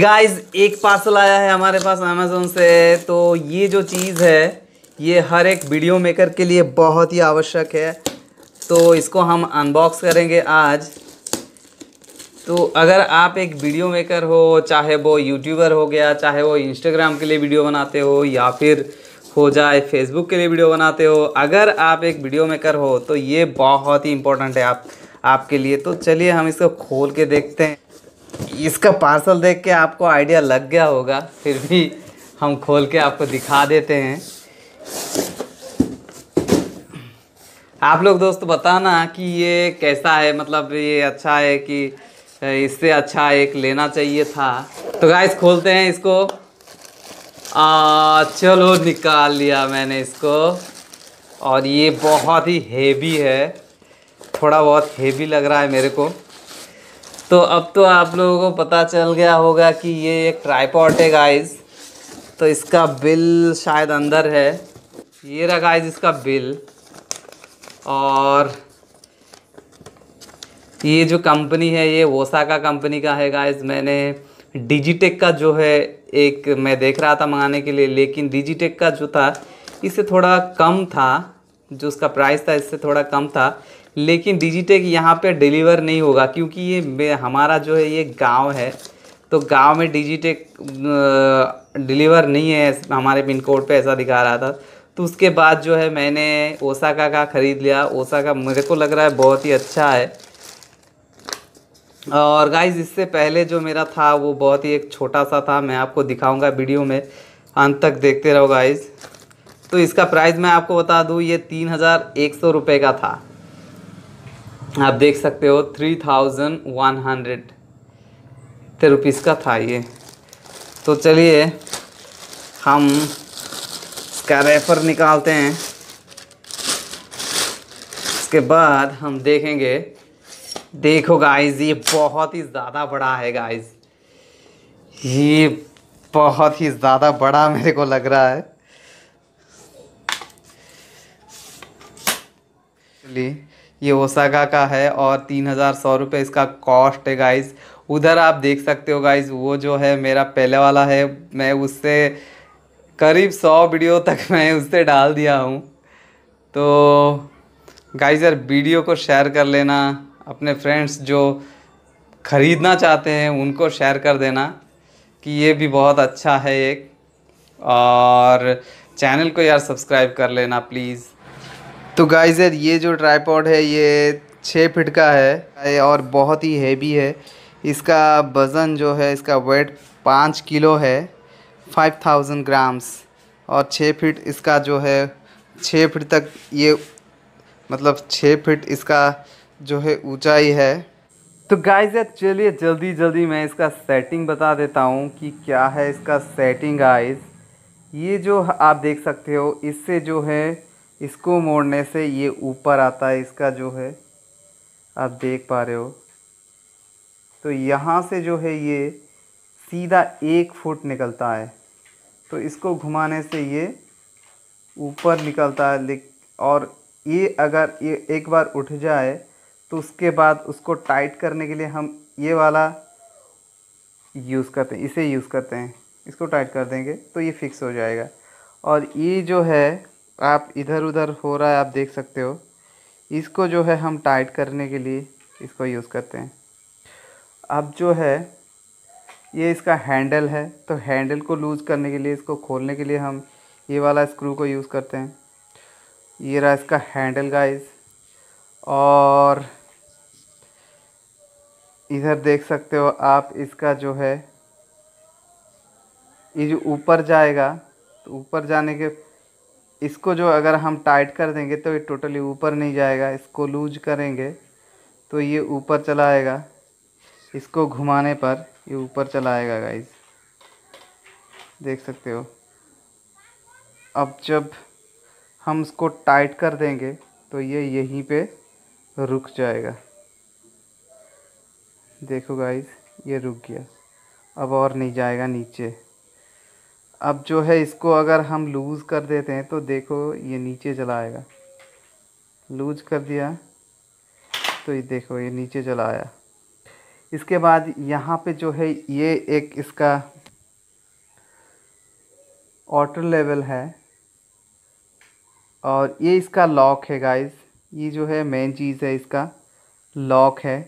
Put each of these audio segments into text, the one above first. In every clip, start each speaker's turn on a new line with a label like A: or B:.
A: guys एक parcel आया है हमारे पास अमेजोन से तो ये जो चीज़ है ये हर एक वीडियो मेकर के लिए बहुत ही आवश्यक है तो इसको हम अनबॉक्स करेंगे आज तो अगर आप एक वीडियो मेकर हो चाहे वो यूट्यूबर हो गया चाहे वो इंस्टाग्राम के लिए वीडियो बनाते हो या फिर हो जाए फेसबुक के लिए वीडियो बनाते हो अगर आप एक वीडियो मेकर हो तो ये बहुत ही इम्पोर्टेंट है आप आपके लिए तो चलिए हम इसको खोल के देखते हैं इसका पार्सल देख के आपको आइडिया लग गया होगा फिर भी हम खोल के आपको दिखा देते हैं आप लोग दोस्त बताना कि ये कैसा है मतलब ये अच्छा है कि इससे अच्छा एक लेना चाहिए था तो गाइस खोलते हैं इसको आ, चलो निकाल लिया मैंने इसको और ये बहुत ही हेवी है थोड़ा बहुत हेवी लग रहा है मेरे को तो अब तो आप लोगों को पता चल गया होगा कि ये एक ट्राईपॉट है गाइस तो इसका बिल शायद अंदर है ये रहा गाइस इसका बिल और ये जो कंपनी है ये ओसाका कंपनी का है गाइस मैंने डिजीटेक का जो है एक मैं देख रहा था मंगाने के लिए लेकिन डिजीटेक का जो था इससे थोड़ा कम था जो उसका प्राइस था इससे थोड़ा कम था लेकिन डिजिटेक यहाँ पे डिलीवर नहीं होगा क्योंकि ये हमारा जो है ये गांव है तो गांव में डिजिटेक डिलीवर नहीं है हमारे पिन कोड पे ऐसा दिखा रहा था तो उसके बाद जो है मैंने ओसाका का ख़रीद लिया ओसाका मेरे को लग रहा है बहुत ही अच्छा है और गाइज इससे पहले जो मेरा था वो बहुत ही एक छोटा सा था मैं आपको दिखाऊँगा वीडियो में अंत तक देखते रहो गाइज तो इसका प्राइस मैं आपको बता दूँ ये तीन हज़ार एक सौ रुपये का था आप देख सकते हो three thousand one hundred rupees का था ये तो चलिए हम इसका रेफर निकालते हैं इसके बाद हम देखेंगे देखो गाइस ये बहुत ही ज़्यादा बड़ा है गाइस ये बहुत ही ज़्यादा बड़ा मेरे को लग रहा है चलिए ये ओसागा का है और तीन हज़ार सौ रुपये इसका कॉस्ट है गाइस उधर आप देख सकते हो गाइस वो जो है मेरा पहले वाला है मैं उससे करीब सौ वीडियो तक मैं उससे डाल दिया हूँ तो गाइस यार वीडियो को शेयर कर लेना अपने फ्रेंड्स जो ख़रीदना चाहते हैं उनको शेयर कर देना कि ये भी बहुत अच्छा है एक और चैनल को यार सब्सक्राइब कर लेना प्लीज़ तो गाइज ये जो ट्राईपॉड है ये छः फिट का है और बहुत ही हैवी है इसका वज़न जो है इसका वेट पाँच किलो है फाइव थाउजेंड ग्राम्स और छः फिट इसका जो है छः फिट तक ये मतलब छः फिट इसका जो है ऊंचाई है तो गाइज यार चलिए जल्दी जल्दी मैं इसका सेटिंग बता देता हूँ कि क्या है इसका सेटिंग गाइज ये जो आप देख सकते हो इससे जो है इसको मोड़ने से ये ऊपर आता है इसका जो है आप देख पा रहे हो तो यहाँ से जो है ये सीधा एक फुट निकलता है तो इसको घुमाने से ये ऊपर निकलता है और ये अगर ये एक बार उठ जाए तो उसके बाद उसको टाइट करने के लिए हम ये वाला यूज़ करते हैं इसे यूज़ करते हैं इसको टाइट कर देंगे तो ये फिक्स हो जाएगा और ये जो है आप इधर उधर हो रहा है आप देख सकते हो इसको जो है हम टाइट करने के लिए इसको यूज़ करते हैं अब जो है ये इसका हैंडल है तो हैंडल को लूज़ करने के लिए इसको खोलने के लिए हम ये वाला स्क्रू को यूज़ करते हैं ये रहा इसका हैंडल गाइस और इधर देख सकते हो आप इसका जो है ये जो ऊपर जाएगा तो ऊपर जाने के इसको जो अगर हम टाइट कर देंगे तो ये टोटली ऊपर नहीं जाएगा इसको लूज करेंगे तो ये ऊपर चला आएगा इसको घुमाने पर ये ऊपर चला आएगा गाइज देख सकते हो अब जब हम इसको टाइट कर देंगे तो ये यहीं पे रुक जाएगा देखो गाइज ये रुक गया अब और नहीं जाएगा नीचे अब जो है इसको अगर हम लूज़ कर देते हैं तो देखो ये नीचे चला आएगा लूज कर दिया तो ये देखो ये नीचे चला आया इसके बाद यहाँ पे जो है ये एक इसका ऑटर लेवल है और ये इसका लॉक है गाइस ये जो है मेन चीज़ है इसका लॉक है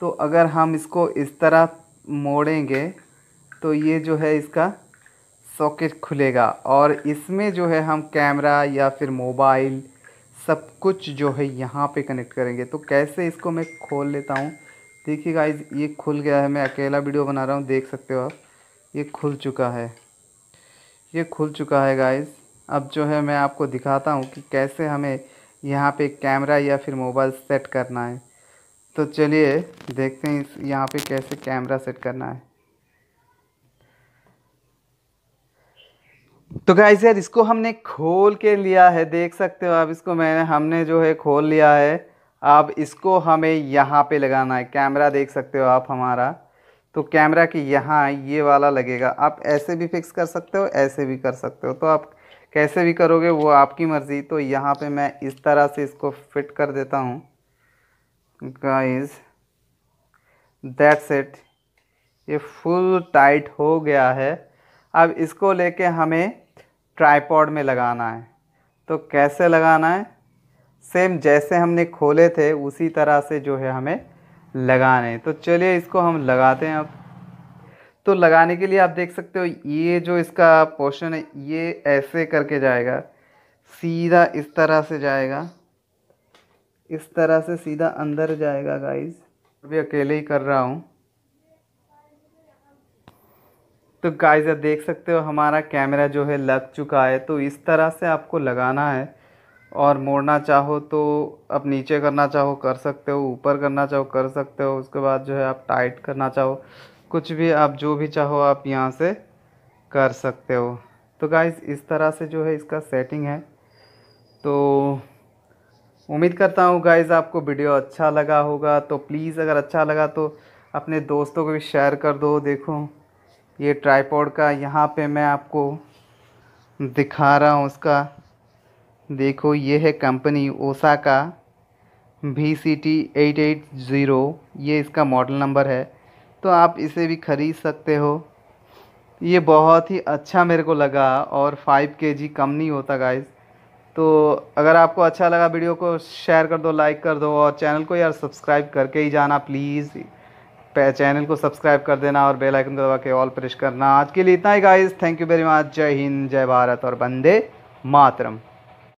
A: तो अगर हम इसको इस तरह मोड़ेंगे तो ये जो है इसका सॉकेट खुलेगा और इसमें जो है हम कैमरा या फिर मोबाइल सब कुछ जो है यहाँ पे कनेक्ट करेंगे तो कैसे इसको मैं खोल लेता हूँ देखिए गाइज ये खुल गया है मैं अकेला वीडियो बना रहा हूँ देख सकते हो आप ये खुल चुका है ये खुल चुका है गाइज अब जो है मैं आपको दिखाता हूँ कि कैसे हमें यहाँ पे कैमरा या फिर मोबाइल सेट करना है तो चलिए देखते हैं इस यहाँ पे कैसे कैमरा सेट करना है तो गाइज यार इसको हमने खोल के लिया है देख सकते हो आप इसको मैंने हमने जो है खोल लिया है अब इसको हमें यहाँ पे लगाना है कैमरा देख सकते हो आप हमारा तो कैमरा के यहाँ ये वाला लगेगा आप ऐसे भी फिक्स कर सकते हो ऐसे भी कर सकते हो तो आप कैसे भी करोगे वो आपकी मर्ज़ी तो यहाँ पे मैं इस तरह से इसको फिट कर देता हूँ गाइस दैट्स इट ये फुल टाइट हो गया है अब इसको लेके हमें ट्राईपॉड में लगाना है तो कैसे लगाना है सेम जैसे हमने खोले थे उसी तरह से जो है हमें लगाने तो चलिए इसको हम लगाते हैं अब तो लगाने के लिए आप देख सकते हो ये जो इसका पोर्शन है ये ऐसे करके जाएगा सीधा इस तरह से जाएगा इस तरह से सीधा अंदर जाएगा गाइस अभी अकेले ही कर रहा हूँ तो गाइस देख सकते हो हमारा कैमरा जो है लग चुका है तो इस तरह से आपको लगाना है और मोड़ना चाहो तो आप नीचे करना चाहो कर सकते हो ऊपर करना चाहो कर सकते हो उसके बाद जो है आप टाइट करना चाहो कुछ भी आप जो भी चाहो आप यहाँ से कर सकते हो तो गाइस इस तरह से जो है इसका सेटिंग है तो उम्मीद करता हूँ गाइज़ आपको वीडियो अच्छा लगा होगा तो प्लीज़ अगर अच्छा लगा तो अपने दोस्तों को भी शेयर कर दो देखो ये ट्राईपोड का यहाँ पे मैं आपको दिखा रहा हूँ उसका देखो ये है कंपनी ओसा का V C T eight eight zero ये इसका मॉडल नंबर है तो आप इसे भी ख़रीद सकते हो ये बहुत ही अच्छा मेरे को लगा और फाइव के जी कम नहीं होता गाइज तो अगर आपको अच्छा लगा वीडियो को शेयर कर दो लाइक कर दो और चैनल को यार सब्सक्राइब करके ही जाना प्लीज़ चैनल को सब्सक्राइब कर देना और बेल आइकन को दबा के ऑल प्रेस करना आज के लिए इतना ही guys thank you very much जय हिंद जय भारत और बंदे मातरम